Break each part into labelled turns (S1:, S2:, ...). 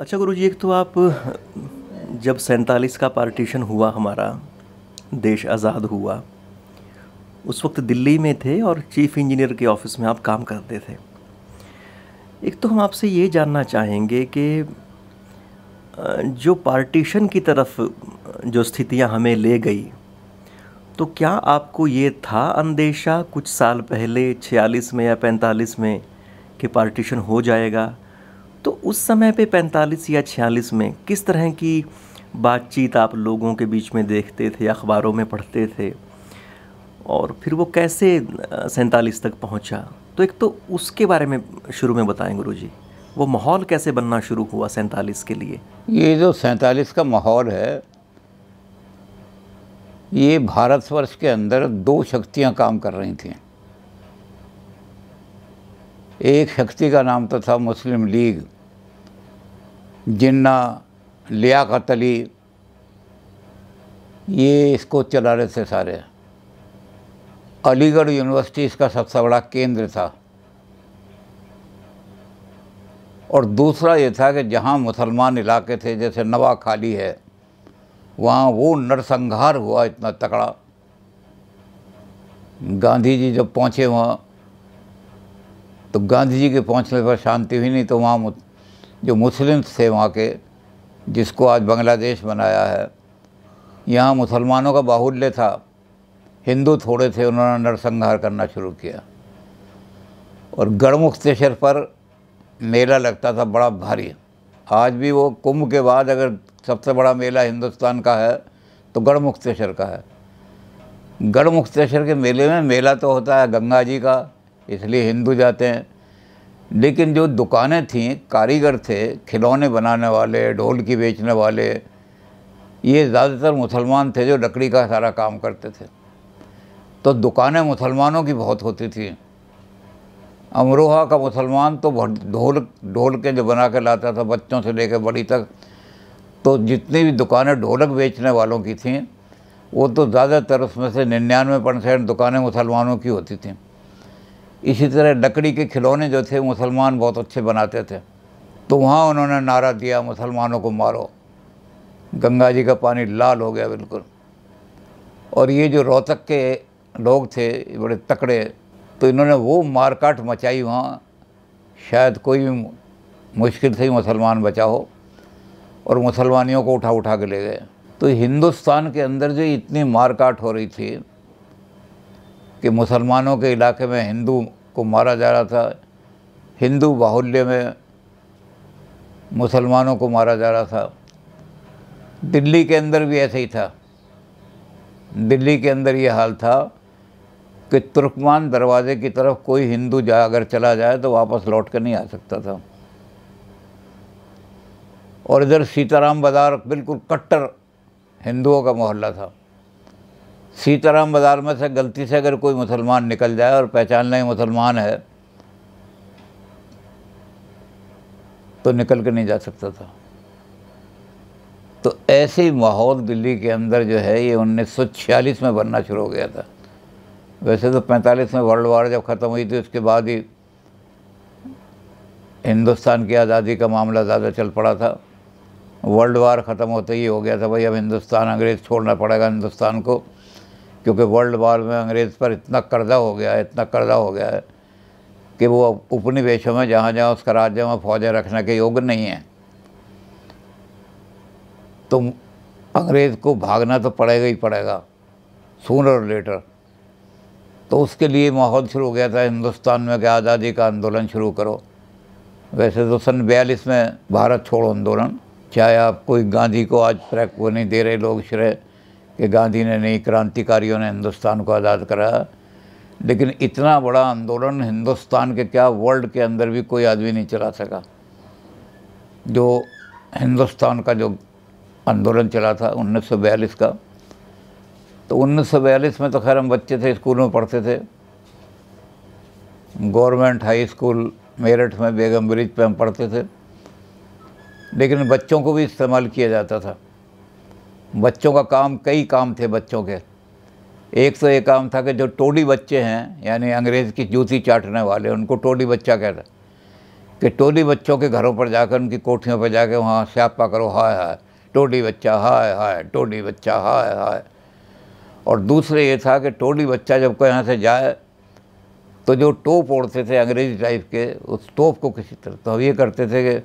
S1: अच्छा गुरु जी एक तो आप जब सैंतालीस का पार्टीशन हुआ हमारा देश आज़ाद हुआ उस वक्त दिल्ली में थे और चीफ इंजीनियर के ऑफिस में आप काम करते थे एक तो हम आपसे ये जानना चाहेंगे कि जो पार्टीशन की तरफ जो स्थितियां हमें ले गई तो क्या आपको ये था अंदेशा कुछ साल पहले 46 में या 45 में कि पार्टीशन हो जाएगा तो उस समय पे 45 या 46 में किस तरह की बातचीत आप लोगों के बीच में देखते थे अखबारों में पढ़ते थे और फिर वो कैसे सैंतालीस तक पहुंचा तो एक तो उसके बारे में शुरू में बताएं गुरु जी वो माहौल कैसे बनना शुरू हुआ सैंतालीस के लिए ये जो सैंतालीस का माहौल है
S2: ये भारतवर्ष के अंदर दो शक्तियां काम कर रही थीं एक शक्ति का नाम तो था मुस्लिम लीग जिन्ना लियाकत अली ये इसको चला रहे थे सारे अलीगढ़ यूनिवर्सिटी इसका सबसे बड़ा केंद्र था और दूसरा ये था कि जहाँ मुसलमान इलाके थे जैसे नवा खाली है वहाँ वो नरसंहार हुआ इतना तकड़ा गांधी जी जब पहुँचे वहाँ तो गांधी जी के पहुंचने पर शांति हुई नहीं तो वहाँ जो मुस्लिम्स थे वहाँ के जिसको आज बांग्लादेश बनाया है यहाँ मुसलमानों का बाहुल्य था हिंदू थोड़े थे उन्होंने नरसंहार करना शुरू किया और स्टेशन पर मेला लगता था बड़ा भारी आज भी वो कुंभ के बाद अगर सबसे बड़ा मेला हिंदुस्तान का है तो स्टेशन का है स्टेशन के मेले में मेला तो होता है गंगा जी का इसलिए हिंदू जाते हैं लेकिन जो दुकानें थीं कारीगर थे खिलौने बनाने वाले ढोल की बेचने वाले ये ज़्यादातर मुसलमान थे जो लकड़ी का सारा काम करते थे तो दुकानें मुसलमानों की बहुत होती थी अमरोहा का मुसलमान तो ढोल ढोल के जो बना के लाता था बच्चों से लेकर बड़ी तक तो जितनी भी दुकानें ढोलक बेचने वालों की थीं वो तो ज़्यादातर उसमें से निन्यानवे परसेंट दुकानें मुसलमानों की होती थीं इसी तरह लकड़ी के खिलौने जो थे मुसलमान बहुत अच्छे बनाते थे तो वहाँ उन्होंने नारा दिया मुसलमानों को मारो गंगा जी का पानी लाल हो गया बिल्कुल और ये जो रोहतक के लोग थे बड़े तकड़े तो इन्होंने वो मारकाट मचाई वहाँ शायद कोई भी मुश्किल से ही मुसलमान बचा हो और मुसलमानियों को उठा उठा के ले गए तो हिंदुस्तान के अंदर जो इतनी मारकाट हो रही थी कि मुसलमानों के इलाके में हिंदू को मारा जा रहा था हिंदू बाहुल्य में मुसलमानों को मारा जा रहा था दिल्ली के अंदर भी ऐसे ही था दिल्ली के अंदर ये हाल था कि तुर्कमान दरवाज़े की तरफ कोई हिंदू जा अगर चला जाए तो वापस लौट कर नहीं आ सकता था और इधर सीताराम बाजार बिल्कुल कट्टर हिंदुओं का मोहल्ला था सीताराम बाज़ार में से गलती से अगर कोई मुसलमान निकल जाए और पहचान लें मुसलमान है तो निकल के नहीं जा सकता था तो ऐसे ही माहौल दिल्ली के अंदर जो है ये 1946 में बनना शुरू हो गया था वैसे तो 45 में वर्ल्ड वार जब ख़त्म हुई थी उसके बाद ही हिंदुस्तान की आज़ादी का मामला ज़्यादा चल पड़ा था वर्ल्ड वार ख़त्म होते ही हो गया था भाई अब हिंदुस्तान अंग्रेज़ छोड़ना पड़ेगा हिंदुस्तान को क्योंकि वर्ल्ड वॉर में अंग्रेज़ पर इतना कर्जा हो गया है इतना कर्जा हो गया है कि वो उपनिवेशों में जहाँ जहाँ उसका राज्य में फौजें रखने के योग्य नहीं हैं तो अंग्रेज़ को भागना तो पड़ेगा ही पड़ेगा सूनर और लेटर तो उसके लिए माहौल शुरू हो गया था हिंदुस्तान में कि आज़ादी का आंदोलन शुरू करो वैसे तो सन बयालीस में भारत छोड़ो आंदोलन चाहे आप कोई गांधी को आज ट्रैक वो नहीं दे रहे लोग श्रेय कि गांधी ने नहीं क्रांतिकारियों ने हिंदुस्तान को आज़ाद कराया लेकिन इतना बड़ा आंदोलन हिंदुस्तान के क्या वर्ल्ड के अंदर भी कोई आदमी नहीं चला सका जो हिंदुस्तान का जो आंदोलन चला था उन्नीस का तो उन्नीस में तो खैर हम बच्चे थे स्कूल में पढ़ते थे गवर्नमेंट हाई स्कूल मेरठ में बेगम ब्रिज पे हम पढ़ते थे लेकिन बच्चों को भी इस्तेमाल किया जाता था बच्चों का काम कई काम थे बच्चों के एक तो एक काम था कि जो टोडी बच्चे हैं यानी अंग्रेज़ की जूती चाटने वाले उनको टोडी बच्चा कहता कि टोडी बच्चों के घरों पर जाकर उनकी कोठियों पर जाकर वहाँ स्यापा करो हाय हाय टोडी बच्चा हाय हाय टोडी बच्चा हाय हाय और दूसरे ये था कि टोडी बच्चा जब कोई यहाँ से जाए तो जो टोप ओढ़ते थे अंग्रेजी टाइप के उस टोप को किसी तरह तो हम ये करते थे कि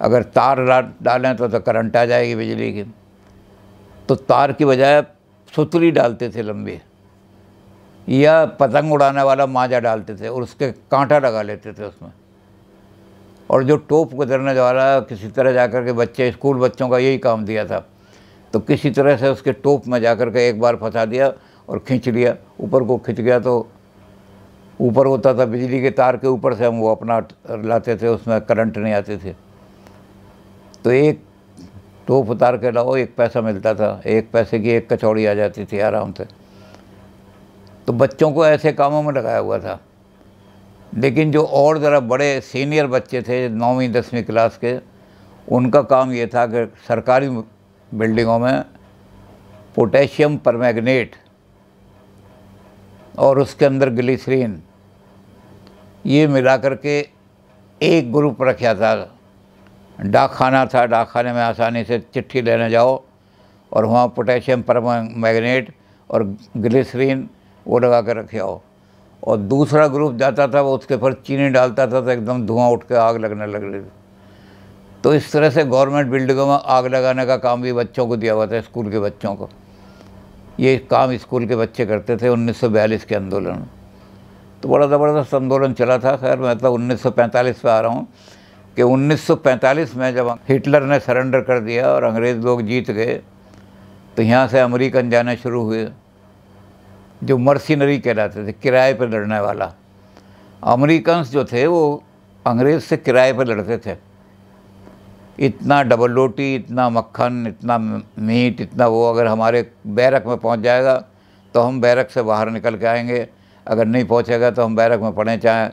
S2: अगर तार डालें तो, तो करंट आ जाएगी बिजली की तो तार की बजाय सुतली डालते थे लंबी या पतंग उड़ाने वाला माजा डालते थे और उसके कांटा लगा लेते थे उसमें और जो टोप गुजरने वाला किसी तरह जा कर के बच्चे स्कूल बच्चों का यही काम दिया था तो किसी तरह से उसके टोप में जा कर के एक बार फंसा दिया और खींच लिया ऊपर को खींच गया तो ऊपर होता था बिजली के तार के ऊपर से हम वो अपना लाते थे उसमें करंट नहीं आते थे तो एक तोप उतार के लाओ एक पैसा मिलता था एक पैसे की एक कचौड़ी आ जाती थी आराम से तो बच्चों को ऐसे कामों में लगाया हुआ था लेकिन जो और ज़रा बड़े सीनियर बच्चे थे नौवीं दसवीं क्लास के उनका काम ये था कि सरकारी बिल्डिंगों में पोटेशियम परमैग्नेट और उसके अंदर ग्लिसरीन ये मिला करके एक ग्रुप रखा था डाक खाना था डाक खाने में आसानी से चिट्ठी लेने जाओ और वहाँ पोटेशियम पर मैगनेट और ग्लिसरीन वो लगा के रखे आओ और दूसरा ग्रुप जाता था वो उसके ऊपर चीनी डालता था तो एकदम धुआं उठ के आग लगने लग रही थी तो इस तरह से गवर्नमेंट बिल्डिंगों में आग लगाने का काम भी बच्चों को दिया हुआ था स्कूल के बच्चों को ये काम स्कूल के बच्चे करते थे उन्नीस के आंदोलन तो बड़ा ज़बरदस्त आंदोलन चला था खैर मैं तो 1945 पे आ रहा हूँ कि 1945 में जब हिटलर ने सरेंडर कर दिया और अंग्रेज़ लोग जीत गए तो यहाँ से अमेरिकन जाना शुरू हुए जो मर्सिनरी कहलाते थे किराए पर लड़ने वाला अमरीकन्स जो थे वो अंग्रेज़ से किराए पर लड़ते थे इतना डबल रोटी इतना मक्खन इतना मीट इतना वो अगर हमारे बैरक में पहुंच जाएगा तो हम बैरक से बाहर निकल के आएंगे अगर नहीं पहुंचेगा तो हम बैरक में पड़े चाहें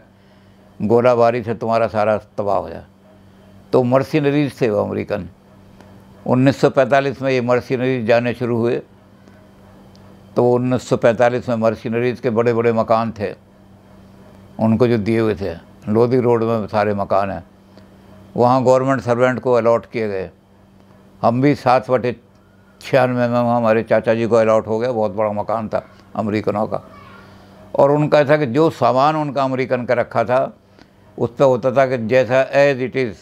S2: गोलाबारी से तुम्हारा सारा तबाह हो जाए तो मर्सिनरीज थे वो अमरीकन 1945 में ये मर्सिनरीज जाने शुरू हुए तो 1945 में मर्सिनरीज के बड़े बड़े मकान थे उनको जो दिए हुए थे लोधी रोड में सारे मकान हैं वहाँ गवर्नमेंट सर्वेंट को अलाट किए गए हम भी सात बटे छियानवे में हमारे चाचा जी को अलाट हो गया बहुत बड़ा मकान था अमरीकनों का और उनका था कि जो सामान उनका अमरीकन का रखा था उस पर होता था कि जैसा एज इट इज़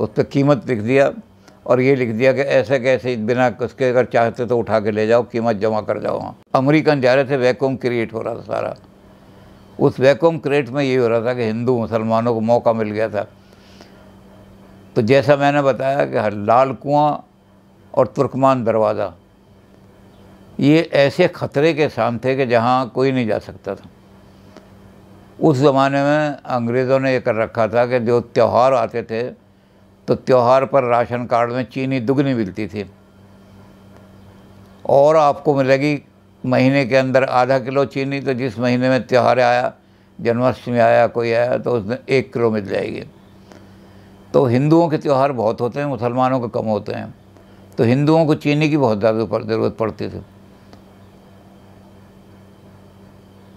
S2: उस पर कीमत लिख दिया और ये लिख दिया कि ऐसे कैसे बिना उसके अगर चाहते तो उठा के ले जाओ कीमत जमा कर जाओ वहाँ अमरीकन जा रहे थे वैक्यूम क्रिएट हो रहा था सारा उस वैकूम क्रिएट में ये हो रहा था कि हिंदू मुसलमानों को मौका मिल गया था तो जैसा मैंने बताया कि लाल कुआँ और तुर्कमान दरवाज़ा ये ऐसे ख़तरे के साम थे कि जहाँ कोई नहीं जा सकता था उस ज़माने में अंग्रेज़ों ने ये कर रखा था कि जो त्यौहार आते थे तो त्यौहार पर राशन कार्ड में चीनी दुगनी मिलती थी और आपको मिलेगी महीने के अंदर आधा किलो चीनी तो जिस महीने में त्यौहार आया जन्माष्टमी आया कोई आया तो उसने एक किलो मिल जाएगी तो हिंदुओं के त्यौहार बहुत होते हैं मुसलमानों के कम होते हैं तो हिंदुओं को चीनी की बहुत ज़्यादा ज़रूरत पड़ती थी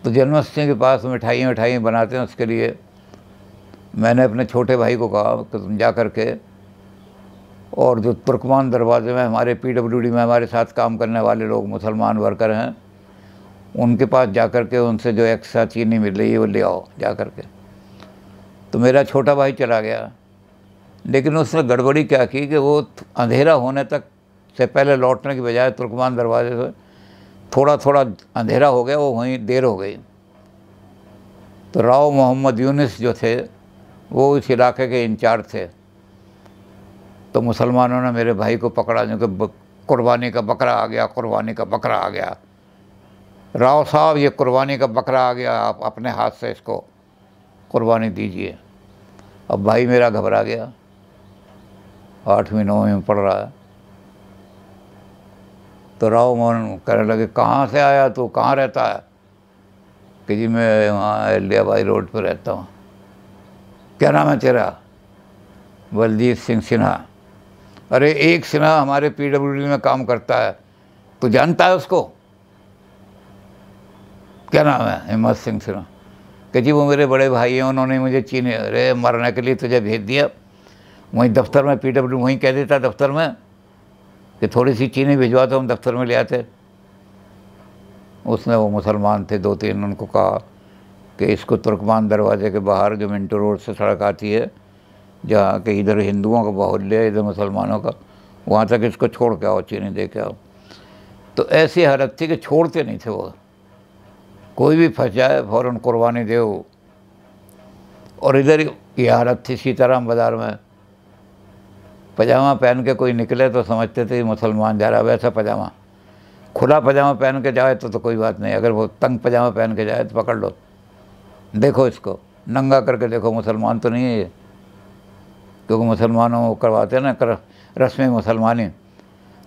S2: तो जन्माष्टमी के पास मिठाइयाँ मिठाइयाँ बनाते हैं उसके लिए मैंने अपने छोटे भाई को कहा कि तुम जा कर के और जो तुर्कमान दरवाज़े में हमारे पीडब्ल्यूडी में हमारे साथ काम करने वाले लोग मुसलमान वर्कर हैं उनके पास जा कर के उनसे जो एक्स्ट्रा चीनी मिल रही है वो ले आओ जा कर के तो मेरा छोटा भाई चला गया लेकिन उसने गड़बड़ी क्या की कि वो अंधेरा होने तक से पहले लौटने के बजाय तुर्कमान दरवाजे से थोड़ा थोड़ा अंधेरा हो गया वो वहीं देर हो गई तो राव मोहम्मद यूनिस जो थे वो इस इलाके के इंचार्ज थे तो मुसलमानों ने मेरे भाई को पकड़ा जो कि कुर्बानी का बकरा आ गया कुर्बानी का बकरा आ गया राव साहब ये कुर्बानी का बकरा आ गया आप अपने हाथ से इसको कुर्बानी दीजिए अब भाई मेरा घबरा गया आठवीं नौवीं में पढ़ रहा है तो राव मोहन कहने लगे कहाँ से आया तू कहाँ रहता है कि जी मैं वहाँ एलियाबाई रोड पर रहता हूँ क्या नाम है तेरा बलजीत सिंह सिन्हा अरे एक सिन्हा हमारे पी डब्ल्यू में काम करता है तो जानता है उसको क्या नाम है हिम्मत सिंह सिन्हा कि जी वो मेरे बड़े भाई हैं उन्होंने मुझे चीने अरे मरने के लिए तुझे भेज दिया वहीं दफ्तर में पी डब्ल्यू वहीं कह देता दफ्तर में कि थोड़ी सी चीनी भिजवा तो हम दफ्तर में ले आते उसने वो मुसलमान थे दो तीन उनको कहा कि इसको तुर्कमान दरवाजे के बाहर जो मिंटो रोड से सड़क आती है जहाँ के इधर हिंदुओं का बाहुल्य है इधर मुसलमानों का वहाँ तक इसको छोड़ के आओ चीनी दे के आओ तो ऐसी हालत थी कि छोड़ते नहीं थे वो कोई भी फंस जाए फ़ौर कुर्बानी दे और इधर ही हालत थी सीताराम बाज़ार में पजामा पहन के कोई निकले तो समझते थे मुसलमान जा रहा वैसा पजामा खुला पजामा पहन के जाए तो तो कोई बात नहीं अगर वो तंग पजामा पहन के जाए तो पकड़ लो देखो इसको नंगा करके देखो मुसलमान तो नहीं है ये क्योंकि मुसलमानों को करवाते हैं ना कर रस्में मुसलमानी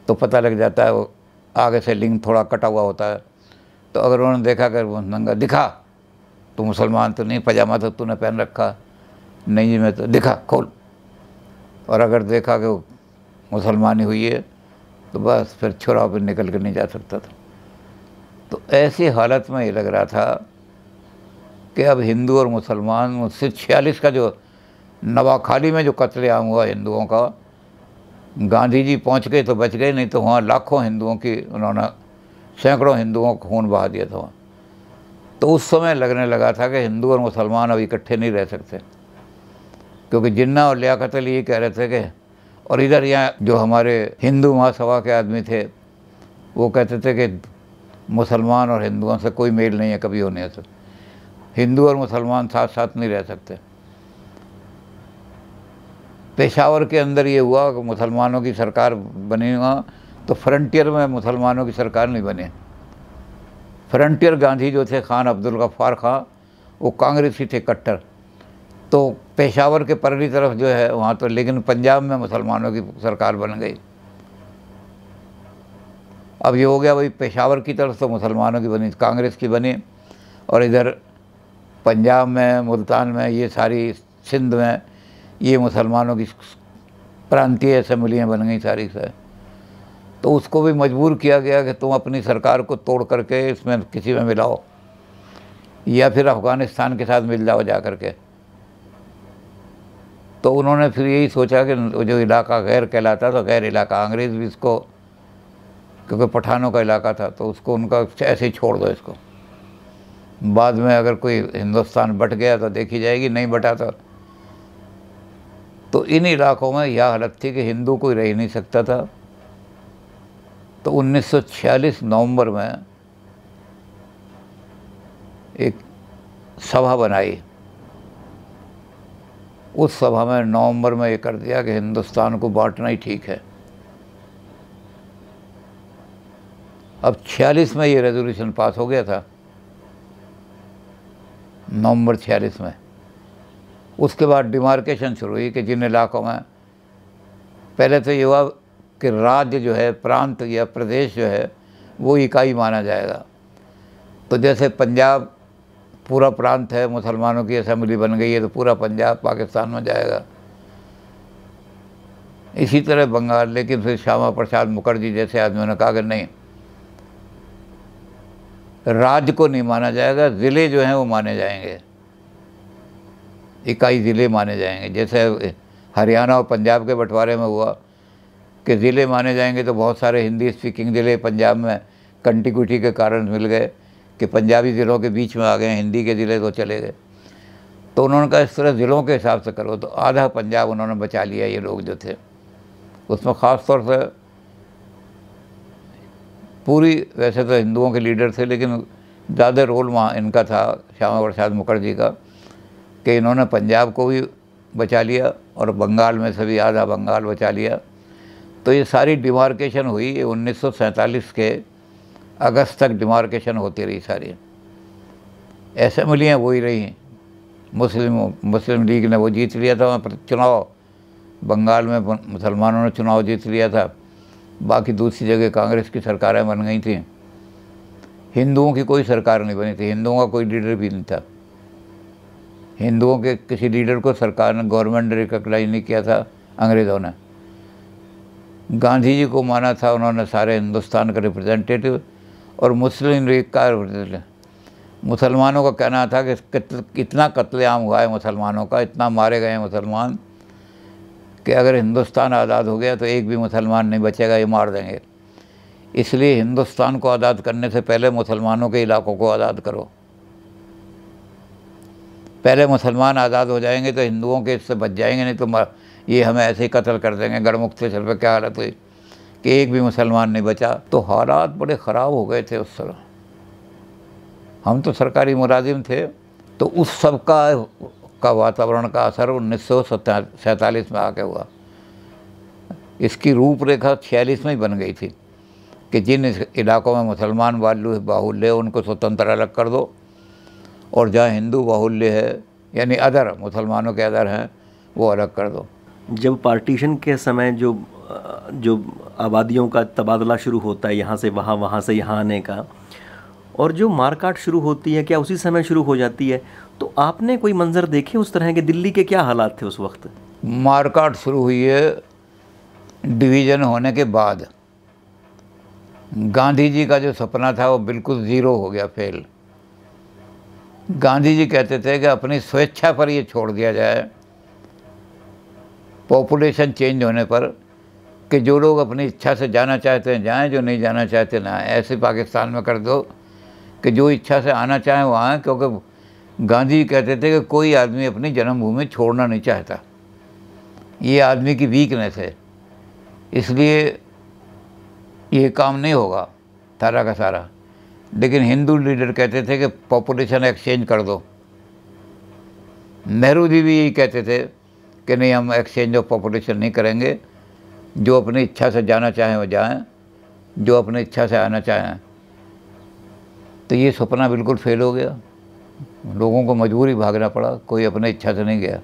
S2: तो पता लग जाता है वो आगे से लिंग थोड़ा कटा हुआ होता है तो अगर उन्होंने देखा कर वो नंगा दिखा तो मुसलमान तो नहीं पजामा तो तूने पहन रखा नहीं मैं तो दिखा खोल और अगर देखा कि मुसलमानी हुई है तो बस फिर छुरा पर निकल कर नहीं जा सकता था तो ऐसी हालत में ये लग रहा था कि अब हिंदू और मुसलमान मुझसे छियालीस का जो नवाखाली में जो कत्लेआम हुआ हिंदुओं का गांधी जी पहुँच गए तो बच गए नहीं तो वहाँ लाखों हिंदुओं की उन्होंने सैकड़ों हिंदुओं को खून बहा दिया था वहाँ तो उस समय लगने लगा था कि हिंदू और मुसलमान अब इकट्ठे नहीं रह सकते क्योंकि जिन्ना और लियाकत अली ये कह रहे थे कि और इधर यहाँ जो हमारे हिंदू महासभा के आदमी थे वो कहते थे कि मुसलमान और हिंदुओं से कोई मेल नहीं है कभी होने से हिंदू और मुसलमान साथ साथ नहीं रह सकते पेशावर के अंदर ये हुआ कि मुसलमानों की सरकार बनी हुआ तो फ्रंटियर में मुसलमानों की सरकार नहीं बनी फ्रंटियर गांधी जो थे खान अब्दुल गफ्फार खां वो कांग्रेसी थे कट्टर तो पेशावर के परली तरफ जो है वहाँ तो लेकिन पंजाब में मुसलमानों की सरकार बन गई अब ये हो गया भाई पेशावर की तरफ तो मुसलमानों की बनी कांग्रेस की बनी और इधर पंजाब में मुल्तान में ये सारी सिंध में ये मुसलमानों की प्रांतीय असम्बलियाँ बन गई सारी से तो उसको भी मजबूर किया गया कि तुम अपनी सरकार को तोड़ करके इसमें किसी में मिलाओ या फिर अफ़गानिस्तान के साथ मिल जाओ जा करके तो उन्होंने फिर यही सोचा कि जो इलाका गैर कहलाता था गैर इलाका अंग्रेज़ भी इसको क्योंकि पठानों का इलाका था तो उसको उनका ऐसे ही छोड़ दो इसको बाद में अगर कोई हिंदुस्तान बट गया तो देखी जाएगी नहीं बटा तो तो इन इलाकों में यह हालत थी कि हिंदू कोई रह नहीं सकता था तो 1946 नवंबर में एक सभा बनाई उस सभा में नवंबर में ये कर दिया कि हिंदुस्तान को बांटना ही ठीक है अब 46 में ये रेजोल्यूशन पास हो गया था नवंबर 46 में उसके बाद डिमार्केशन शुरू हुई कि जिन इलाकों में पहले तो ये हुआ कि राज्य जो है प्रांत या प्रदेश जो है वो इकाई माना जाएगा तो जैसे पंजाब पूरा प्रांत है मुसलमानों की असम्बली बन गई है तो पूरा पंजाब पाकिस्तान में जाएगा इसी तरह बंगाल लेकिन फिर श्यामा प्रसाद मुखर्जी जैसे आदमियों ने कहा कि नहीं राज्य को नहीं माना जाएगा ज़िले जो हैं वो माने जाएंगे इकाई ज़िले माने जाएंगे जैसे हरियाणा और पंजाब के बंटवारे में हुआ कि ज़िले माने जाएंगे तो बहुत सारे हिंदी स्पीकिंग ज़िले पंजाब में कंटिक्यूटी के कारण मिल गए कि पंजाबी ज़िलों के बीच में आ गए हिंदी के ज़िले तो चले गए तो उन्होंने कहा इस तरह ज़िलों के हिसाब से करो तो आधा पंजाब उन्होंने बचा लिया ये लोग जो थे उसमें ख़ास तौर से पूरी वैसे तो हिंदुओं के लीडर थे लेकिन ज़्यादा रोल वहाँ इनका था श्यामा प्रसाद मुखर्जी का कि इन्होंने पंजाब को भी बचा लिया और बंगाल में से भी आधा बंगाल बचा लिया तो ये सारी डिमार्केशन हुई उन्नीस के अगस्त तक डिमार्केशन होती रही सारी असम्बलियाँ वही रही मुस्लिम मुस्लिम लीग ने वो जीत लिया था चुनाव बंगाल में मुसलमानों ने चुनाव जीत लिया था बाकी दूसरी जगह कांग्रेस की सरकारें बन गई थी हिंदुओं की कोई सरकार नहीं बनी थी हिंदुओं का कोई लीडर भी नहीं था हिंदुओं के किसी लीडर को सरकार ने गवर्नमेंट ने रिकगनाइज नहीं किया था अंग्रेज़ों ने गांधी जी को माना था उन्होंने सारे हिंदुस्तान का रिप्रेजेंटेटिव और मुस्लिम लीग का मुसलमानों का कहना था कि कितना कत्लेआम हुआ है मुसलमानों का इतना मारे गए हैं मुसलमान कि अगर हिंदुस्तान आज़ाद हो गया तो एक भी मुसलमान नहीं बचेगा ये मार देंगे इसलिए हिंदुस्तान को आज़ाद करने से पहले मुसलमानों के इलाकों को आज़ाद करो पहले मुसलमान आज़ाद हो जाएंगे तो हिंदुओं के इससे बच जाएंगे नहीं तो ये हमें ऐसे ही कत्ल कर देंगे गढ़मुख से चल पर क्या हालत हुई कि एक भी मुसलमान नहीं बचा तो हालात बड़े ख़राब हो गए थे उस समय हम तो सरकारी मुलाजिम थे तो उस सब का का वातावरण का असर उन्नीस सौ सैंतालीस में आके हुआ इसकी रूपरेखा छियालीस में ही बन गई थी कि जिन इलाकों में मुसलमान बालू बाहुल्य है उनको स्वतंत्र अलग कर दो और जहाँ हिंदू बाहुल्य है
S1: यानी अदर मुसलमानों के अदर हैं वो अलग कर दो जब पार्टीशन के समय जो जो आबादियों का तबादला शुरू होता है यहाँ से वहाँ वहाँ से यहाँ आने का और जो मारकाट शुरू होती है क्या उसी समय शुरू हो जाती है तो आपने कोई मंजर देखे उस तरह के दिल्ली के क्या हालात थे उस वक्त
S2: मारकाट शुरू हुई है डिवीज़न होने के बाद गांधी जी का जो सपना था वो बिल्कुल ज़ीरो हो गया फेल गांधी जी कहते थे कि अपनी स्वेच्छा पर ये छोड़ दिया जाए पॉपुलेशन चेंज होने पर कि जो लोग अपनी इच्छा से जाना चाहते हैं जाएं जो नहीं जाना चाहते ना ऐसे पाकिस्तान में कर दो कि जो इच्छा से आना चाहें वो आएँ क्योंकि गांधी कहते थे कि कोई आदमी अपनी जन्मभूमि छोड़ना नहीं चाहता ये आदमी की वीकनेस है इसलिए ये काम नहीं होगा सारा का सारा लेकिन हिंदू लीडर कहते थे कि पॉपुलेशन एक्सचेंज कर दो नेहरू जी भी यही कहते थे कि नहीं हम एक्सचेंज ऑफ पॉपुलेशन नहीं करेंगे जो अपनी इच्छा से जाना चाहें वो जाएं जो अपनी इच्छा से आना चाहें तो ये सपना बिल्कुल फेल हो गया लोगों को मजबूरी भागना पड़ा कोई अपने इच्छा से नहीं गया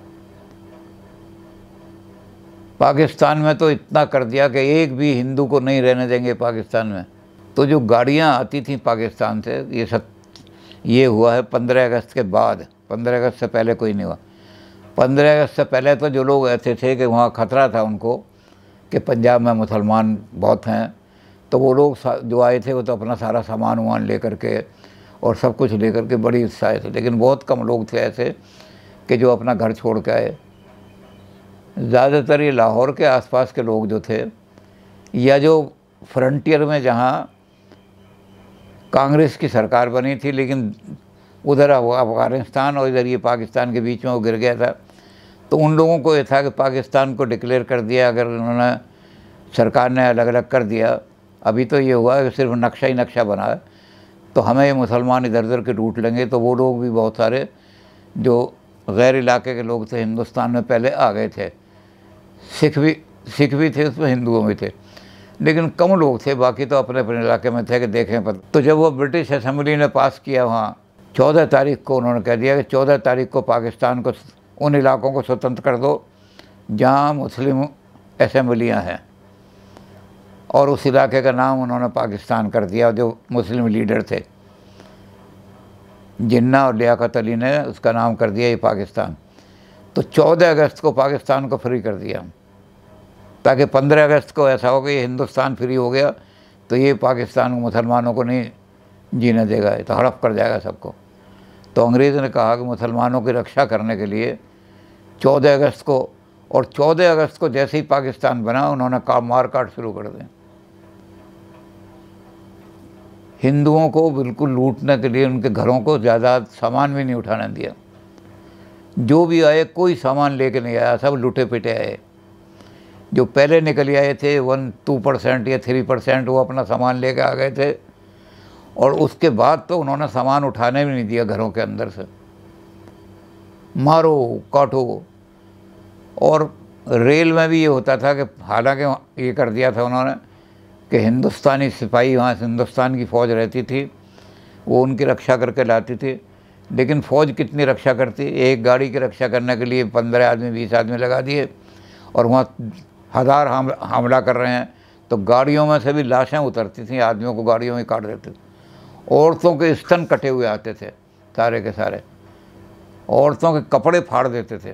S2: पाकिस्तान में तो इतना कर दिया कि एक भी हिंदू को नहीं रहने देंगे पाकिस्तान में तो जो गाड़ियाँ आती थी पाकिस्तान से ये सब ये हुआ है पंद्रह अगस्त के बाद पंद्रह अगस्त से पहले कोई नहीं हुआ पंद्रह अगस्त से पहले तो जो लोग ऐसे थे कि वहाँ खतरा था उनको कि पंजाब में मुसलमान बहुत हैं तो वो लोग जो आए थे वो तो अपना सारा सामान वामान ले करके और सब कुछ ले करके बड़ी उत्साह थे लेकिन बहुत कम लोग थे ऐसे कि जो अपना घर छोड़ के आए ज़्यादातर ये लाहौर के आसपास के लोग जो थे या जो फ्रंटियर में जहाँ कांग्रेस की सरकार बनी थी लेकिन उधर अफगानिस्तान और इधर ये पाकिस्तान के बीच में वो गिर गया था तो उन लोगों को ये था कि पाकिस्तान को डिक्लेयर कर दिया अगर उन्होंने सरकार ने अलग अलग कर दिया अभी तो ये हुआ कि सिर्फ नक्शा ही नक्शा बना है तो हमें ये मुसलमान इधर उधर के टूट लेंगे तो वो लोग भी बहुत सारे जो गैर इलाके के लोग थे हिंदुस्तान में पहले आ गए थे सिख भी सिख भी थे उसमें हिंदुओं भी थे लेकिन कम लोग थे बाकी तो अपने अपने इलाके में थे कि देखें पता तो जब वो ब्रिटिश असम्बली ने पास किया वहाँ चौदह तारीख को उन्होंने कह दिया कि चौदह तारीख को पाकिस्तान को उन इलाकों को स्वतंत्र कर दो जहाँ मुस्लिम असम्बलियाँ हैं और उस इलाके का नाम उन्होंने पाकिस्तान कर दिया जो मुस्लिम लीडर थे जिन्ना और लियाकत अली ने उसका नाम कर दिया ये पाकिस्तान तो 14 अगस्त को पाकिस्तान को फ्री कर दिया ताकि 15 अगस्त को ऐसा हो गया हिंदुस्तान फ्री हो गया तो ये पाकिस्तान मुसलमानों को नहीं जीने देगा तो हड़प कर जाएगा सबको तो अंग्रेज़ ने कहा कि मुसलमानों की रक्षा करने के लिए 14 अगस्त को और 14 अगस्त को जैसे ही पाकिस्तान बना उन्होंने का मार काट शुरू कर दें हिंदुओं को बिल्कुल लूटने के लिए उनके घरों को ज़्यादा सामान भी नहीं उठाने दिया जो भी आए कोई सामान लेके नहीं आया सब लूटे पिटे आए जो पहले निकल आए थे वन टू परसेंट या थ्री परसेंट वो अपना सामान लेके आ गए थे और उसके बाद तो उन्होंने सामान उठाने भी नहीं दिया घरों के अंदर से मारो काटो और रेल में भी ये होता था कि हालांकि ये कर दिया था उन्होंने कि हिंदुस्तानी सिपाही वहाँ से हिंदुस्तान की फ़ौज रहती थी वो उनकी रक्षा करके लाती थी लेकिन फ़ौज कितनी रक्षा करती एक गाड़ी की रक्षा करने के लिए पंद्रह आदमी बीस आदमी लगा दिए और वहाँ हज़ार हमला कर रहे हैं तो गाड़ियों में से भी लाशें उतरती थी आदमियों को गाड़ियों में काट देते थे औरतों के स्तन कटे हुए आते थे सारे के सारे औरतों के कपड़े फाड़ देते थे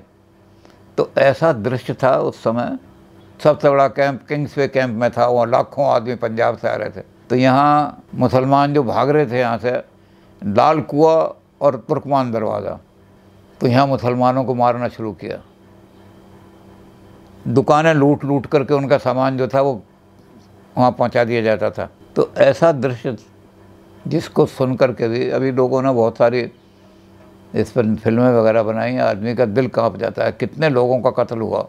S2: तो ऐसा दृश्य था उस समय सबसे बड़ा कैंप किंग्स वे कैंप में था वहाँ लाखों आदमी पंजाब से आ रहे थे तो यहाँ मुसलमान जो भाग रहे थे यहाँ से लाल कुआ और तुर्कमान दरवाज़ा तो यहाँ मुसलमानों को मारना शुरू किया दुकानें लूट लूट करके उनका सामान जो था वो वहाँ पहुँचा दिया जाता था तो ऐसा दृश्य जिसको सुन करके के भी अभी लोगों ने बहुत सारी इस पर फिल्में वगैरह बनाई हैं आदमी का दिल कांप जाता है कितने लोगों का कत्ल हुआ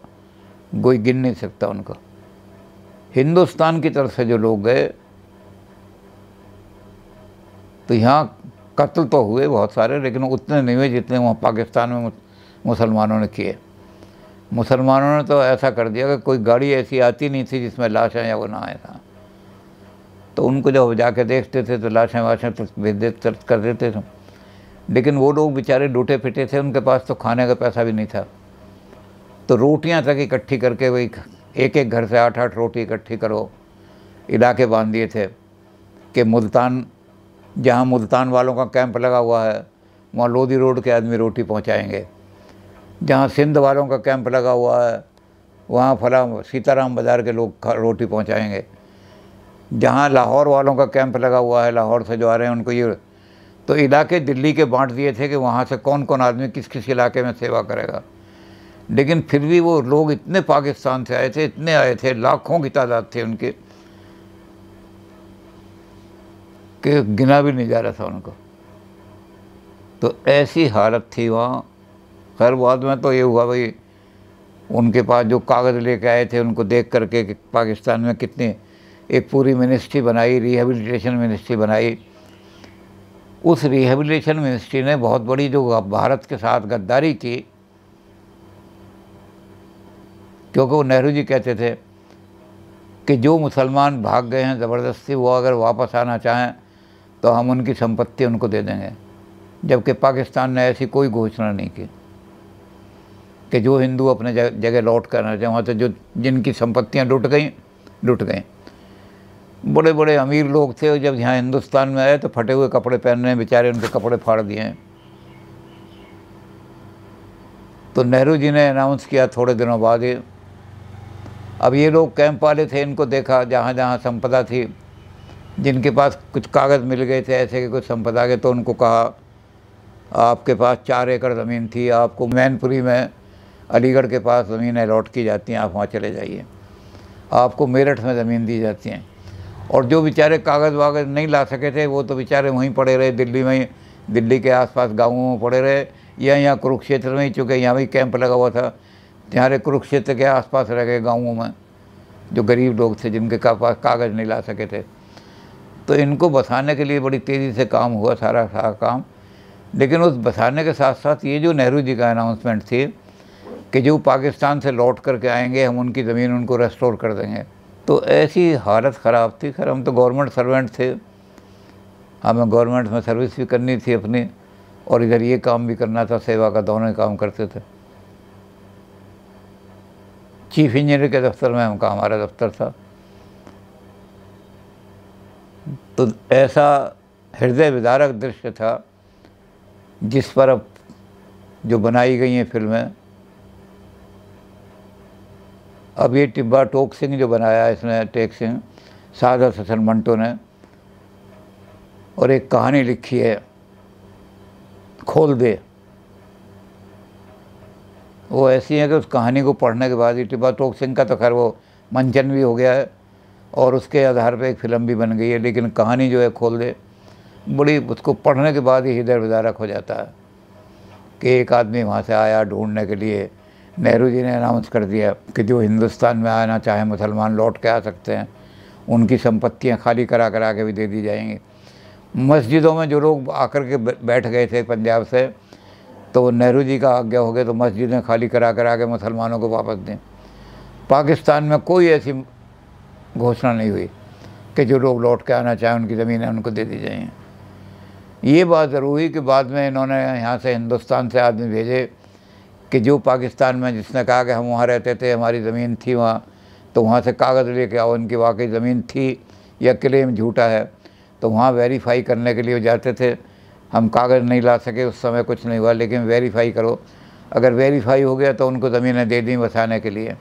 S2: कोई गिन नहीं सकता उनका हिंदुस्तान की तरफ से जो लोग गए तो यहाँ कत्ल तो हुए बहुत सारे लेकिन उतने नहीं हुए जितने वहाँ पाकिस्तान में मुसलमानों ने किए मुसलमानों ने तो ऐसा कर दिया कि कोई गाड़ी ऐसी आती नहीं थी जिसमें लाश आया वो ना आया था तो उनको जब जाके देखते थे तो लाशें वाशें तो भेज देते कर देते थे लेकिन वो लोग बेचारे डूटे पिटे थे उनके पास तो खाने का पैसा भी नहीं था तो रोटियां तक इकट्ठी करके वही एक एक घर से आठ आठ रोटी इकट्ठी करो इलाके बांध दिए थे कि मुल्तान जहाँ मुल्तान वालों का कैंप लगा हुआ है वहाँ लोधी रोड के आदमी रोटी पहुँचाएँगे जहाँ सिंध वालों का कैंप लगा हुआ है वहाँ फला सीताराम बाज़ार के लोग रोटी पहुँचाएँगे जहाँ लाहौर वालों का कैंप लगा हुआ है लाहौर से जो आ रहे हैं उनको ये तो इलाके दिल्ली के बांट दिए थे कि वहाँ से कौन कौन आदमी किस किस इलाके में सेवा करेगा लेकिन फिर भी वो लोग इतने पाकिस्तान से आए थे इतने आए थे लाखों की तादाद थी उनके कि गिना भी नहीं जा रहा था उनको तो ऐसी हालत थी वहाँ खैर बाद में तो ये हुआ भाई उनके पास जो कागज़ लेके आए थे उनको देख करके कि पाकिस्तान में कितने एक पूरी मिनिस्ट्री बनाई रिहेबिलिटेशन मिनिस्ट्री बनाई उस रिहेबिलिटेशन मिनिस्ट्री ने बहुत बड़ी जो भारत के साथ गद्दारी की क्योंकि वो नेहरू जी कहते थे कि जो मुसलमान भाग गए हैं ज़बरदस्ती वो अगर वापस आना चाहें तो हम उनकी संपत्ति उनको दे देंगे जबकि पाकिस्तान ने ऐसी कोई घोषणा नहीं की कि जो हिंदू अपने जगह लौट कर आना चाहें वहाँ से जो जिनकी संपत्तियाँ लुट गई लुट गई बड़े बड़े अमीर लोग थे जब यहाँ हिंदुस्तान में आए तो फटे हुए कपड़े पहन रहे हैं बेचारे उनके कपड़े फाड़ दिए हैं तो नेहरू जी ने अनाउंस किया थोड़े दिनों बाद ही अब ये लोग कैंप वाले थे इनको देखा जहाँ जहाँ संपदा थी जिनके पास कुछ कागज़ मिल गए थे ऐसे के कुछ संपदा के तो उनको कहा आपके पास चार एकड़ ज़मीन थी आपको मैनपुरी में अलीगढ़ के पास ज़मीन अलॉट की जाती हैं आप वहाँ चले जाइए आपको मेरठ में ज़मीन दी जाती हैं और जो बेचारे कागज़ वागज़ नहीं ला सके थे वो तो बेचारे वहीं पड़े रहे दिल्ली में दिल्ली के आसपास गाँवों में पड़े रहे या यहाँ कुरुक्षेत्र में चूँकि यहाँ भी कैंप लगा हुआ था यहाँ कुरुक्षेत्र के आसपास रह गए गाँवों में जो गरीब लोग थे जिनके पास कागज़ नहीं ला सके थे तो इनको बसाने के लिए बड़ी तेज़ी से काम हुआ सारा सारा काम लेकिन उस बसाने के साथ साथ ये जो नेहरू जी का अनाउंसमेंट थी कि जो पाकिस्तान से लौट करके आएंगे हम उनकी ज़मीन उनको रेस्टोर कर देंगे तो ऐसी हालत ख़राब थी खैर हम तो गवर्नमेंट सर्वेंट थे हमें गवर्नमेंट में सर्विस भी करनी थी अपनी और इधर ये काम भी करना था सेवा का दोनों काम करते थे चीफ इंजीनियर के दफ्तर में हमका हमारा दफ्तर था तो ऐसा हृदय विदारक दृश्य था जिस पर अब जो बनाई गई हैं फिल्में अब ये टिब्बा टोक सिंह जो बनाया इसने टेक सिंह सादा ससन मंटो ने और एक कहानी लिखी है खोल दे वो ऐसी है कि उस कहानी को पढ़ने के बाद ये टिब्बा टोक सिंह का तो खैर वो मंचन भी हो गया है और उसके आधार पर एक फिल्म भी बन गई है लेकिन कहानी जो है खोल दे बड़ी उसको पढ़ने के बाद ही हृदय विदारक हो जाता है कि एक आदमी वहाँ से आया ढूंढने के लिए नेहरू जी ने अनाउंस कर दिया कि जो हिंदुस्तान में आना चाहे मुसलमान लौट के आ सकते हैं उनकी संपत्तियां खाली करा करा के भी दे दी जाएंगी मस्जिदों में जो लोग आकर के बैठ गए थे पंजाब से तो नेहरू जी का आज्ञा हो गया तो मस्जिदें खाली करा करा के मुसलमानों को वापस दें पाकिस्तान में कोई ऐसी घोषणा नहीं हुई कि जो लोग लौट के आना चाहें उनकी ज़मीनें उनको दे दी जाएँ ये बात ज़रूरी कि बाद में इन्होंने यहाँ से हिंदुस्तान से आदमी भेजे कि जो पाकिस्तान में जिसने कहा कि हम वहाँ रहते थे हमारी ज़मीन थी वहाँ तो वहाँ से कागज़ लेके आओ उनकी वाकई ज़मीन थी या क्लेम झूठा है तो वहाँ वेरीफाई करने के लिए जाते थे हम कागज़ नहीं ला सके उस समय कुछ नहीं हुआ लेकिन वेरीफाई करो अगर वेरीफाई हो गया तो उनको ज़मीनें दे दी बसाने के लिए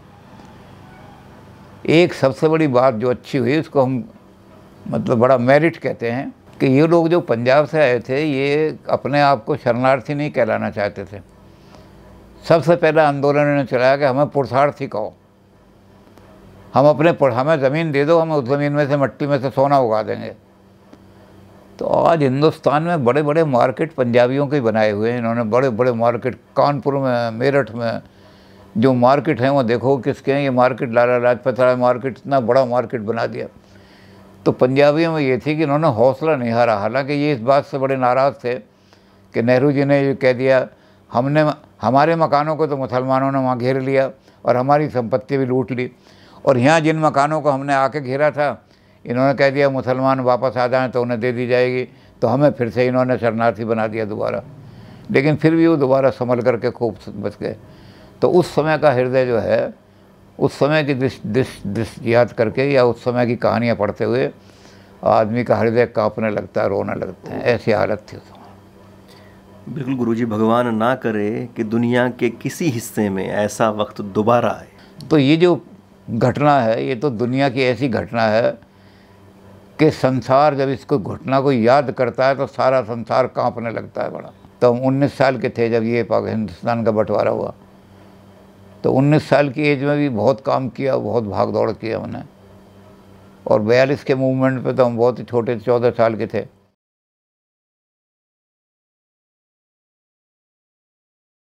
S2: एक सबसे बड़ी बात जो अच्छी हुई उसको हम मतलब बड़ा मेरिट कहते हैं कि ये लोग जो पंजाब से आए थे ये अपने आप को शरणार्थी नहीं कहलाना चाहते थे सबसे पहला आंदोलन इन्होंने चलाया कि हमें पुरसार सिखाओ हम अपने हमें ज़मीन दे दो हम उस ज़मीन में से मट्टी में से सोना उगा देंगे तो आज हिंदुस्तान में बड़े बड़े मार्केट पंजाबियों के बनाए हुए हैं इन्होंने बड़े बड़े मार्केट कानपुर में मेरठ में जो मार्केट हैं वो देखो किसके हैं ये मार्केट लाला लाजपत राय मार्केट इतना बड़ा मार्केट बना दिया तो पंजाबियों में ये थी कि इन्होंने हौसला नहीं हारा हालांकि ये इस बात से बड़े नाराज़ थे कि नेहरू जी ने ये कह दिया हमने हमारे मकानों को तो मुसलमानों ने वहाँ घेर लिया और हमारी संपत्ति भी लूट ली और यहाँ जिन मकानों को हमने आके घेरा था इन्होंने कह दिया मुसलमान वापस आ जाएँ तो उन्हें दे दी जाएगी तो हमें फिर से इन्होंने शरणार्थी बना दिया दोबारा लेकिन फिर भी वो दोबारा संभल करके खूब बच गए तो उस समय का हृदय जो है उस समय की दिश दिश दिश याद करके या उस समय की कहानियाँ पढ़ते हुए आदमी का हृदय कांपने लगता है रोने
S1: लगता है ऐसी हालत थी उस बिल्कुल गुरुजी भगवान ना करे कि दुनिया के किसी हिस्से में ऐसा वक्त दोबारा आए तो ये जो घटना है
S2: ये तो दुनिया की ऐसी घटना है कि संसार जब इसको घटना को याद करता है तो सारा संसार कांपने लगता है बड़ा तो हम उन्नीस साल के थे जब ये हिंदुस्तान का बंटवारा हुआ तो उन्नीस साल की एज में भी बहुत काम किया बहुत भाग दौड़ किया हमने और बयालीस के मूवमेंट पे तो हम बहुत ही छोटे चौदह साल के थे